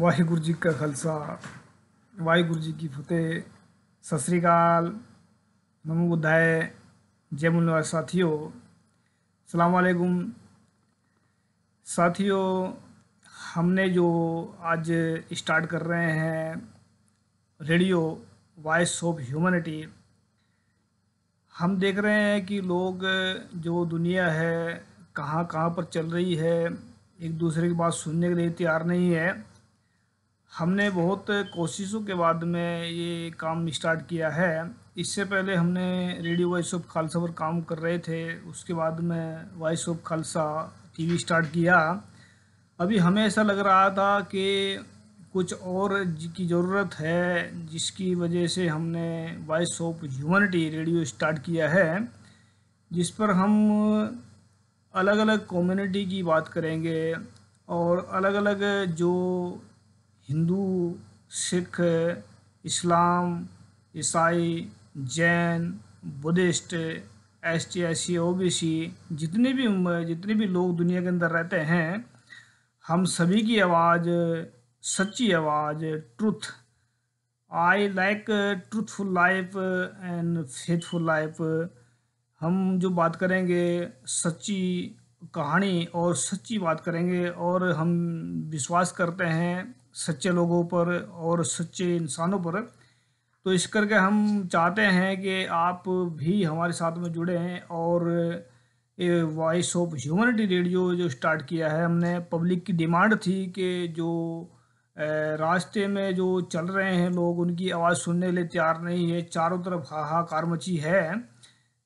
वाहेगुरु जी का खालसा ਵਾਹਿਗੁਰੂ जी की फतेह सत श्रीकाल नमो बुद्धाए जय मुन साथियों सलाम वालेकुम साथियों हमने जो आज स्टार्ट कर रहे हैं रेडियो वॉइस ऑफ ह्यूमनिटी हम देख रहे हैं कि लोग जो दुनिया है कहाँ कहाँ पर चल रही है एक दूसरे की बात सुनने के लिए तैयार नहीं है हमने बहुत कोशिशों के बाद में ये काम स्टार्ट किया है इससे पहले हमने रेडियो वॉइस ऑफ खालसा पर काम कर रहे थे उसके बाद में voice of Khalsa TV start किया अभी हमें ऐसा लग रहा था कि कुछ और की ज़रूरत है जिसकी वजह से हमने voice of humanity radio start किया है जिस पर हम अलग अलग कम्युनिटी की बात करेंगे और अलग अलग जो हिंदू सिख इस्लाम ईसाई Jain Buddhist S T S C O B C जितने भी जितने भी लोग दुनिया के अंदर रहते हैं हम सभी की आवाज़ सच्ची आवाज़ truth I like truthful life and faithful life हम जो बात करेंगे सच्ची कहानी और सच्ची बात करेंगे और हम विश्वास करते हैं सच्चे लोगों पर और सच्चे इंसानों पर तो इस करके हम चाहते हैं कि आप भी हमारे साथ में जुड़े हैं और वॉइस ऑफ ह्यूमनिटी रेडियो जो स्टार्ट किया है हमने पब्लिक की डिमांड थी कि जो रास्ते में जो चल रहे हैं लोग उनकी आवाज़ सुनने के लिए तैयार नहीं है चारों तरफ हाहाकार मची है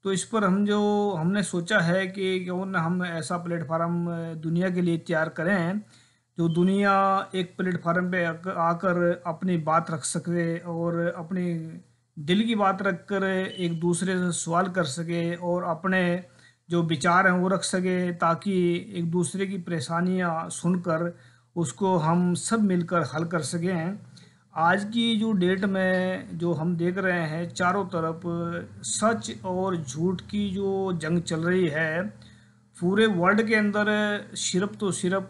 तो इस पर हम जो हमने सोचा है कि क्यों ना हम ऐसा प्लेटफार्म दुनिया के लिए तैयार करें जो दुनिया एक प्लेटफार्म पे आकर अपनी बात रख सके और अपनी दिल की बात रख कर एक दूसरे से सवाल कर सके और अपने जो विचार हैं वो रख सके ताकि एक दूसरे की परेशानियां सुनकर उसको हम सब मिलकर हल कर सकें आज की जो डेट में जो हम देख रहे हैं चारों तरफ सच और झूठ की जो जंग चल रही है पूरे वर्ल्ड के अंदर सिर्फ तो सिर्फ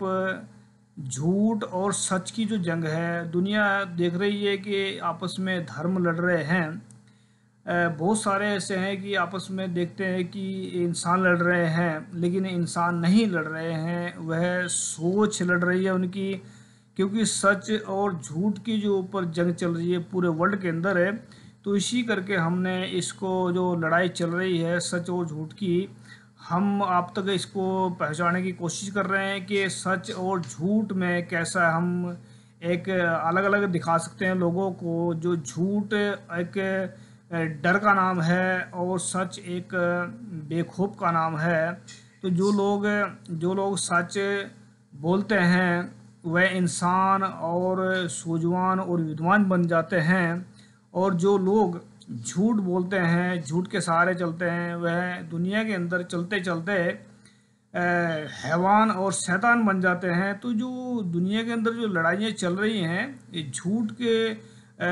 झूठ और सच की जो जंग है दुनिया देख रही है कि आपस में धर्म लड़ रहे हैं बहुत सारे ऐसे हैं कि आपस में देखते हैं कि इंसान लड़ रहे हैं लेकिन इंसान नहीं लड़ रहे हैं वह सोच लड़ रही है उनकी क्योंकि सच और झूठ की जो ऊपर जंग चल रही है पूरे वर्ल्ड के अंदर है तो इसी करके हमने इसको जो लड़ाई चल रही है सच और झूठ की हम आप तक इसको पहचाने की कोशिश कर रहे हैं कि सच और झूठ में कैसा हम एक अलग अलग दिखा सकते हैं लोगों को जो झूठ एक डर का नाम है और सच एक बेखूब का नाम है तो जो लोग जो लोग सच बोलते हैं वह इंसान और सूझवान और विद्वान बन जाते हैं और जो लोग झूठ बोलते हैं झूठ के सहारे चलते हैं वह दुनिया के अंदर चलते चलते हैवान और शैतान बन जाते हैं तो जो दुनिया के अंदर जो लड़ाइयाँ चल रही हैं ये झूठ के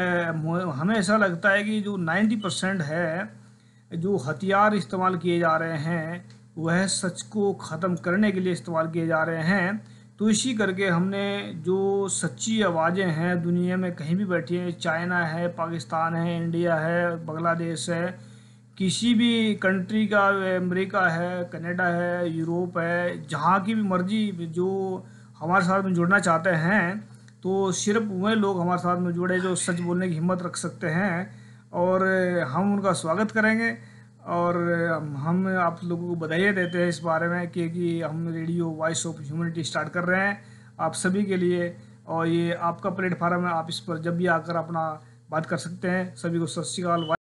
हमें ऐसा लगता है कि जो 90 परसेंट है जो हथियार इस्तेमाल किए जा रहे हैं वह सच को ख़त्म करने के लिए इस्तेमाल किए जा रहे हैं तो इसी करके हमने जो सच्ची आवाज़ें हैं दुनिया में कहीं भी बैठी हैं चाइना है पाकिस्तान है इंडिया है बांग्लादेश है किसी भी कंट्री का अमेरिका है कनाडा है यूरोप है जहाँ की भी मर्जी जो हमारे साथ में जुड़ना चाहते हैं तो सिर्फ वह लोग हमारे साथ में जुड़े जो सच बोलने की हिम्मत रख सकते हैं और हम उनका स्वागत करेंगे और हम आप लोगों को बधाई देते हैं इस बारे में कि, कि हम radio voice of humanity start कर रहे हैं आप सभी के लिए और ये आपका प्लेटफार्म है आप इस पर जब भी आकर अपना बात कर सकते हैं सभी को सत श्रीकाल